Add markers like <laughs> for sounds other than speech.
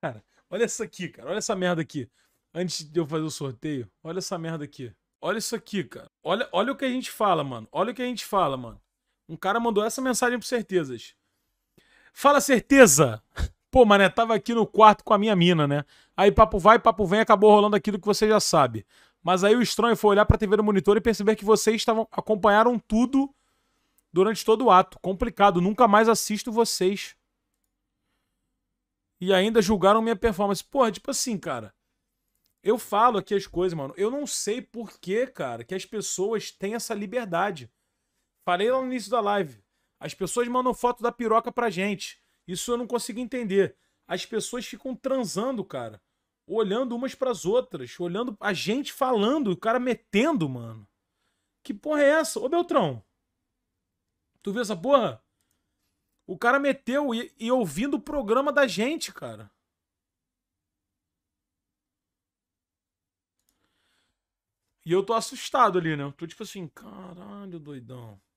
Cara, olha isso aqui, cara. Olha essa merda aqui. Antes de eu fazer o sorteio, olha essa merda aqui. Olha isso aqui, cara. Olha, olha o que a gente fala, mano. Olha o que a gente fala, mano. Um cara mandou essa mensagem pro Certezas. Fala, Certeza! <laughs> Pô, mané, tava aqui no quarto com a minha mina, né? Aí papo vai, papo vem, acabou rolando aquilo que você já sabe. Mas aí o estranho foi olhar pra TV do monitor e perceber que vocês estavam acompanharam tudo durante todo o ato. Complicado, nunca mais assisto vocês e ainda julgaram minha performance. Porra, tipo assim, cara. Eu falo aqui as coisas, mano. Eu não sei por que, cara, que as pessoas têm essa liberdade. Falei lá no início da live. As pessoas mandam foto da piroca pra gente. Isso eu não consigo entender. As pessoas ficam transando, cara. Olhando umas pras outras. Olhando a gente falando. O cara metendo, mano. Que porra é essa? Ô, Beltrão. Tu viu essa porra? O cara meteu e, e ouvindo o programa da gente, cara. E eu tô assustado ali, né? tô tipo assim, caralho, doidão.